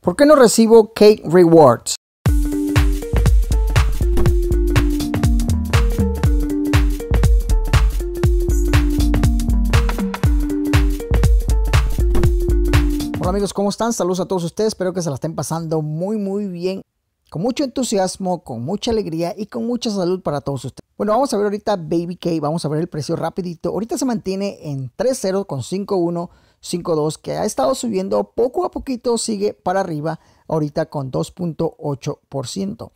¿Por qué no recibo Cake Rewards? Hola amigos, ¿cómo están? Saludos a todos ustedes, espero que se la estén pasando muy muy bien, con mucho entusiasmo, con mucha alegría y con mucha salud para todos ustedes. Bueno, vamos a ver ahorita Baby K, vamos a ver el precio rapidito. Ahorita se mantiene en 30,51 5.2 que ha estado subiendo poco a poquito, sigue para arriba ahorita con 2.8%.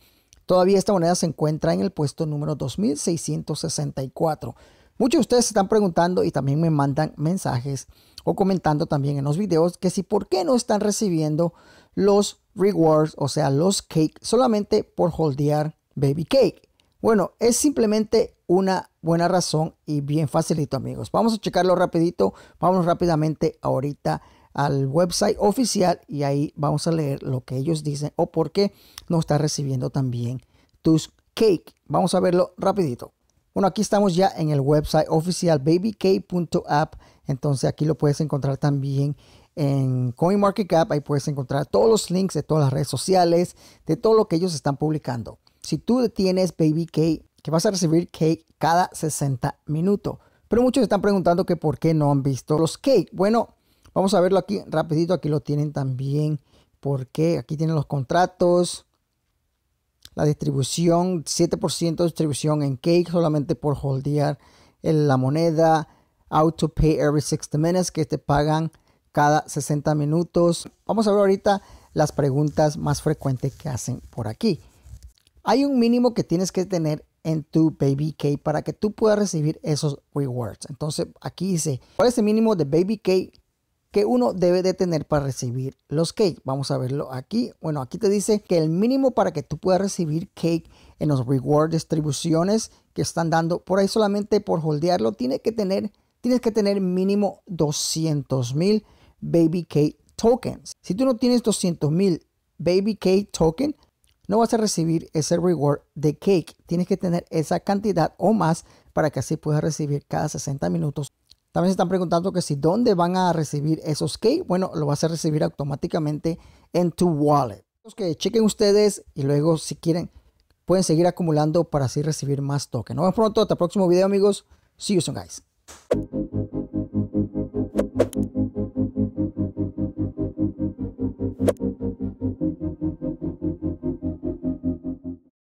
Todavía esta moneda se encuentra en el puesto número 2664. Muchos de ustedes están preguntando y también me mandan mensajes o comentando también en los videos que si por qué no están recibiendo los rewards, o sea, los cake, solamente por holdear baby cake. Bueno, es simplemente una buena razón y bien facilito amigos. Vamos a checarlo rapidito, vamos rápidamente ahorita al website oficial y ahí vamos a leer lo que ellos dicen o por qué no está recibiendo también tus cake. Vamos a verlo rapidito. Bueno, aquí estamos ya en el website oficial babyk.app. Entonces aquí lo puedes encontrar también en CoinMarketCap. Ahí puedes encontrar todos los links de todas las redes sociales, de todo lo que ellos están publicando si tú tienes baby cake, que vas a recibir cake cada 60 minutos. Pero muchos están preguntando que por qué no han visto los cake. Bueno, vamos a verlo aquí rapidito. Aquí lo tienen también. por qué. aquí tienen los contratos. La distribución, 7% de distribución en cake solamente por holdear la moneda. to pay every 60 minutes que te pagan cada 60 minutos. Vamos a ver ahorita las preguntas más frecuentes que hacen por aquí. Hay un mínimo que tienes que tener en tu Baby K para que tú puedas recibir esos rewards. Entonces aquí dice, ¿cuál es el mínimo de Baby K que uno debe de tener para recibir los cake. Vamos a verlo aquí. Bueno, aquí te dice que el mínimo para que tú puedas recibir cake en los reward distribuciones que están dando por ahí solamente por holdearlo, tiene que tener, tienes que tener mínimo 200,000 mil baby cake tokens. Si tú no tienes 200,000 mil baby cake token, no vas a recibir ese reward de cake. Tienes que tener esa cantidad o más para que así puedas recibir cada 60 minutos. También se están preguntando que si dónde van a recibir esos cake. Bueno, lo vas a recibir automáticamente en tu wallet. Que chequen ustedes y luego si quieren pueden seguir acumulando para así recibir más token. Nos vemos pronto. Hasta el próximo video amigos. See you soon guys.